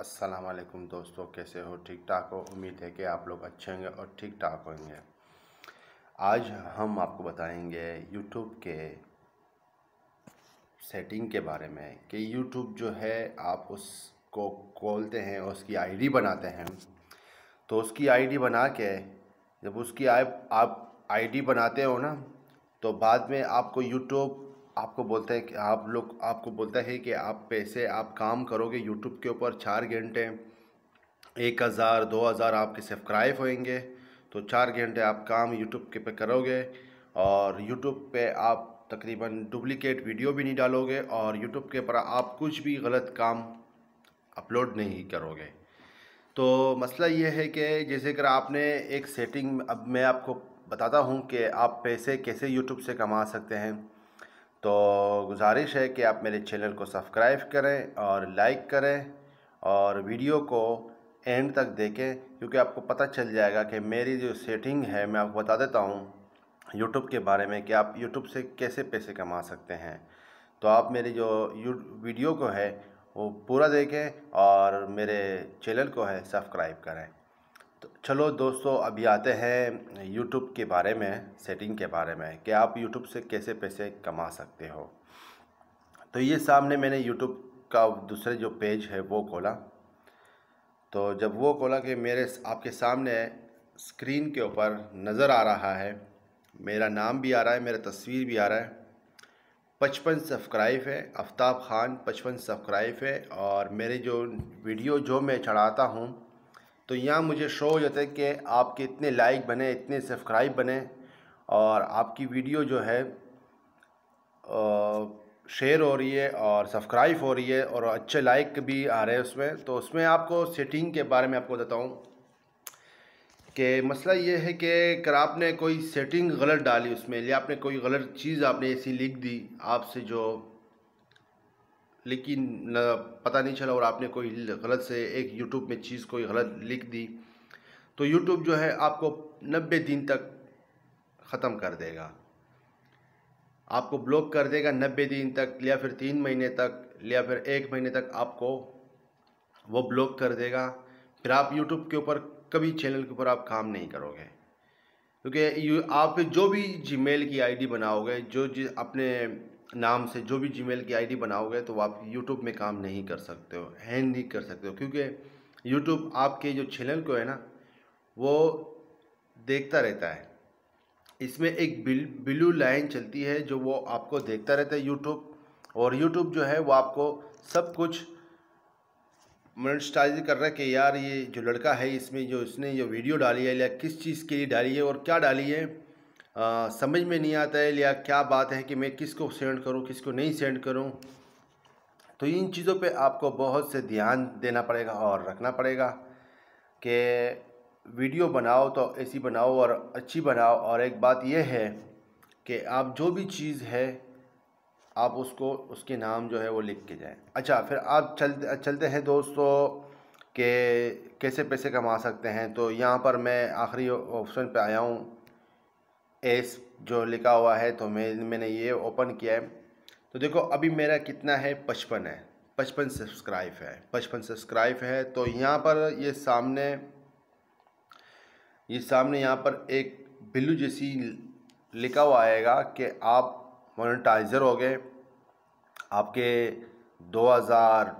अस्सलाम वालेकुम दोस्तों कैसे हो ठीक ठाक हो उम्मीद है कि आप लोग अच्छे होंगे और ठीक ठाक होंगे आज हम आपको बताएंगे यूट्यूब के सेटिंग के बारे में कि यूट्यूब जो है आप उसको खोलते हैं उसकी आईडी बनाते हैं तो उसकी आईडी बना के जब उसकी आई आप आईडी बनाते हो ना तो बाद में आपको यूट्यूब आपको बोलता है कि आप लोग आपको बोलता है कि आप पैसे आप काम करोगे यूट्यूब के ऊपर चार घंटे एक हज़ार दो हज़ार आपके सब्सक्राइब होंगे तो चार घंटे आप काम यूट्यूब के पे करोगे और यूट्यूब पे आप तकरीबन डुप्लिकेट वीडियो भी नहीं डालोगे और यूट्यूब के ऊपर आप कुछ भी गलत काम अपलोड नहीं करोगे तो मसला ये है कि जैसे अगर आपने एक सेटिंग अब मैं आपको बताता हूँ कि आप पैसे कैसे यूट्यूब से कमा सकते हैं तो गुजारिश है कि आप मेरे चैनल को सब्सक्राइब करें और लाइक करें और वीडियो को एंड तक देखें क्योंकि आपको पता चल जाएगा कि मेरी जो सेटिंग है मैं आपको बता देता हूँ यूट्यूब के बारे में कि आप यूट्यूब से कैसे पैसे कमा सकते हैं तो आप मेरी जो वीडियो को है वो पूरा देखें और मेरे चैनल को है सब्सक्राइब करें तो चलो दोस्तों अभी आते हैं यूट्यूब के बारे में सेटिंग के बारे में कि आप यूट्यूब से कैसे पैसे कमा सकते हो तो ये सामने मैंने यूट्यूब का दूसरे जो पेज है वो खोला तो जब वो खोला कि मेरे आपके सामने स्क्रीन के ऊपर नज़र आ रहा है मेरा नाम भी आ रहा है मेरा तस्वीर भी आ रहा है पचपन सब्सक्राइब है आफ्ताब ख़ान पचपन सब्सक्राइब है और मेरे जो वीडियो जो मैं चढ़ाता हूँ तो यहाँ मुझे शो हो जाता है कि आपके इतने लाइक बने इतने सब्सक्राइब बने और आपकी वीडियो जो है शेयर हो रही है और सब्सक्राइब हो रही है और अच्छे लाइक भी आ रहे हैं उसमें तो उसमें आपको सेटिंग के बारे में आपको बताऊँ कि मसला ये है कि अगर आपने कोई सेटिंग गलत डाली उसमें या आपने कोई गलत चीज़ आपने ऐसी लिख दी आपसे जो लेकिन पता नहीं चला और आपने कोई गलत से एक यूट्यूब में चीज़ कोई गलत लिख दी तो यूट्यूब जो है आपको नब्बे दिन तक ख़त्म कर देगा आपको ब्लॉक कर देगा नब्बे दिन तक या फिर तीन महीने तक या फिर एक महीने तक आपको वो ब्लॉक कर देगा फिर आप यूट्यूब के ऊपर कभी चैनल के ऊपर आप काम नहीं करोगे क्योंकि आप जो भी जीमेल की आईडी बनाओगे जो जिस अपने नाम से जो भी जीमेल की आईडी बनाओगे तो आप यूट्यूब में काम नहीं कर सकते हो हैंग नहीं कर सकते हो क्योंकि यूट्यूब आपके जो चैनल को है ना वो देखता रहता है इसमें एक बिल ब्लू लाइन चलती है जो वो आपको देखता रहता है यूट्यूब और यूट्यूब जो है वो आपको सब कुछ मोनिटाइज कर रहा है कि यार ये जो लड़का है इसमें जो इसने जो वीडियो डाली है या किस चीज़ के लिए डाली है और क्या डाली है आ, समझ में नहीं आता है या क्या बात है कि मैं किसको सेंड करूं किसको नहीं सेंड करूं तो इन चीज़ों पे आपको बहुत से ध्यान देना पड़ेगा और रखना पड़ेगा कि वीडियो बनाओ तो ऐसी बनाओ और अच्छी बनाओ और एक बात यह है कि आप जो भी चीज़ है आप उसको उसके नाम जो है वो लिख के जाएं अच्छा फिर आप चल चलते हैं दोस्तों के कैसे पैसे कमा सकते हैं तो यहाँ पर मैं आखिरी ऑप्शन पे आया हूँ एस जो लिखा हुआ है तो मैं मैंने ये ओपन किया है तो देखो अभी मेरा कितना है पचपन है पचपन सब्सक्राइब है पचपन सब्सक्राइब है तो यहाँ पर ये सामने ये सामने यहाँ पर एक बिल्लू जैसी लिखा हुआ आएगा कि आप मोनेटाइज़र हो गए आपके दो हज़ार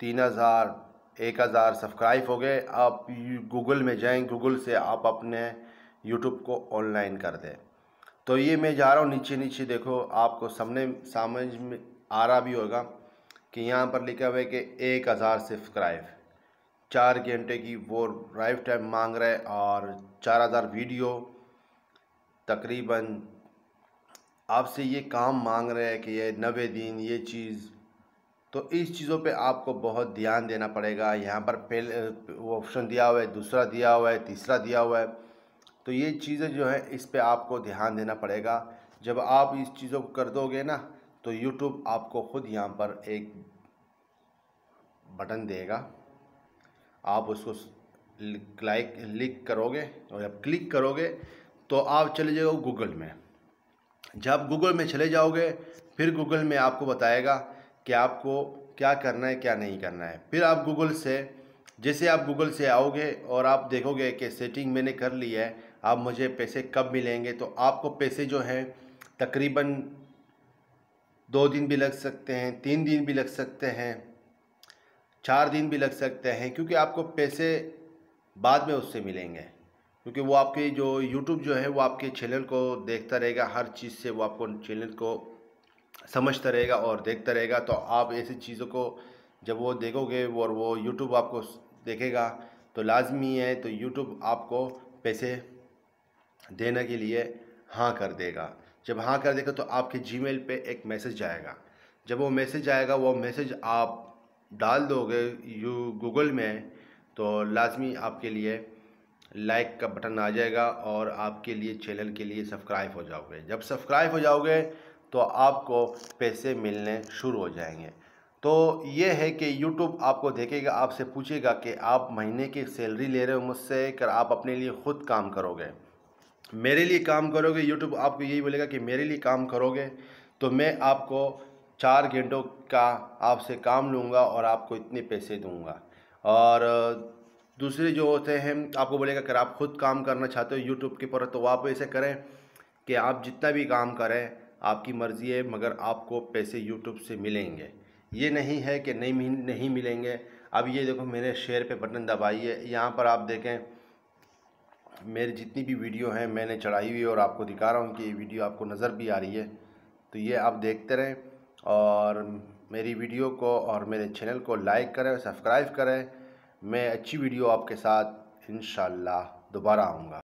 तीन हज़ार एक हज़ार सब्सक्राइब हो गए आप गूगल में जाएं गूगल से आप अपने यूट्यूब को ऑनलाइन कर दें तो ये मैं जा रहा हूँ नीचे नीचे देखो आपको सामने समझ में आ रहा भी होगा कि यहाँ पर लिखा हुआ है कि एक हज़ार सब्सक्राइब चार घंटे की वो लाइफ टाइम मांग रहे और चार हज़ार वीडियो तकरीबन आपसे ये काम मांग रहे हैं कि ये नबे दिन ये चीज़ तो इस चीज़ों पे आपको बहुत ध्यान देना पड़ेगा यहाँ पर पहले वो ऑप्शन दिया हुआ है दूसरा दिया हुआ है तीसरा दिया हुआ है तो ये चीज़ें जो है इस पर आपको ध्यान देना पड़ेगा जब आप इस चीज़ों को कर दोगे ना तो यूट्यूब आपको ख़ुद यहाँ पर एक बटन देगा आप उसको लाइक लिक करोगे और जब क्लिक करोगे तो आप चले जाओ गूगल में जब गूगल में चले जाओगे फिर गूगल में आपको बताएगा कि आपको क्या करना है क्या नहीं करना है फिर आप गूगल से जैसे आप गूगल से आओगे और आप देखोगे कि सेटिंग मैंने कर ली है आप मुझे पैसे कब मिलेंगे तो आपको पैसे जो हैं तकरीबन दो दिन भी लग सकते हैं तीन दिन भी लग सकते हैं चार दिन भी लग सकते हैं क्योंकि आपको पैसे बाद में उससे मिलेंगे क्योंकि वो आपके जो यूट्यूब जो है वो आपके चैनल को देखता रहेगा हर चीज़ से वो आपको चैनल को समझता रहेगा और देखता रहेगा तो आप ऐसी चीज़ों को जब वो देखोगे और वो YouTube आपको देखेगा तो लाजमी है तो यूट्यूब आपको पैसे देने के लिए हाँ कर देगा जब हाँ कर देगा तो आपके जी मेल एक मैसेज आएगा जब वो मैसेज आएगा वो मैसेज आप डाल दोगे यू गूगल में तो लाजमी आपके लिए लाइक का बटन आ जाएगा और आपके लिए चैनल के लिए सब्सक्राइब हो जाओगे जब सब्सक्राइब हो जाओगे तो आपको पैसे मिलने शुरू हो जाएंगे तो ये है कि यूट्यूब आपको देखेगा आपसे पूछेगा कि आप महीने की सैलरी ले रहे हो मुझसे कर आप अपने लिए ख़ुद काम करोगे मेरे लिए काम करोगे यूट्यूब आपको यही बोलेगा कि मेरे लिए काम करोगे तो मैं आपको चार घंटों का आपसे काम लूँगा और आपको इतने पैसे दूँगा और दूसरे जो होते हैं आपको बोलेगा अगर आप खुद काम करना चाहते हो यूट्यूब के पर तो आप ऐसे करें कि आप जितना भी काम करें आपकी मर्ज़ी है मगर आपको पैसे यूट्यूब से मिलेंगे ये नहीं है कि नहीं नहीं मिलेंगे अब ये देखो मैंने शेयर पे बटन दबाइए यहाँ पर आप देखें मेरी जितनी भी वीडियो हैं मैंने चढ़ाई हुई और आपको दिखा रहा हूँ कि ये वीडियो आपको नज़र भी आ रही है तो ये आप देखते रहें और मेरी वीडियो को और मेरे चैनल को लाइक करें सब्सक्राइब करें मैं अच्छी वीडियो आपके साथ इन दोबारा आऊँगा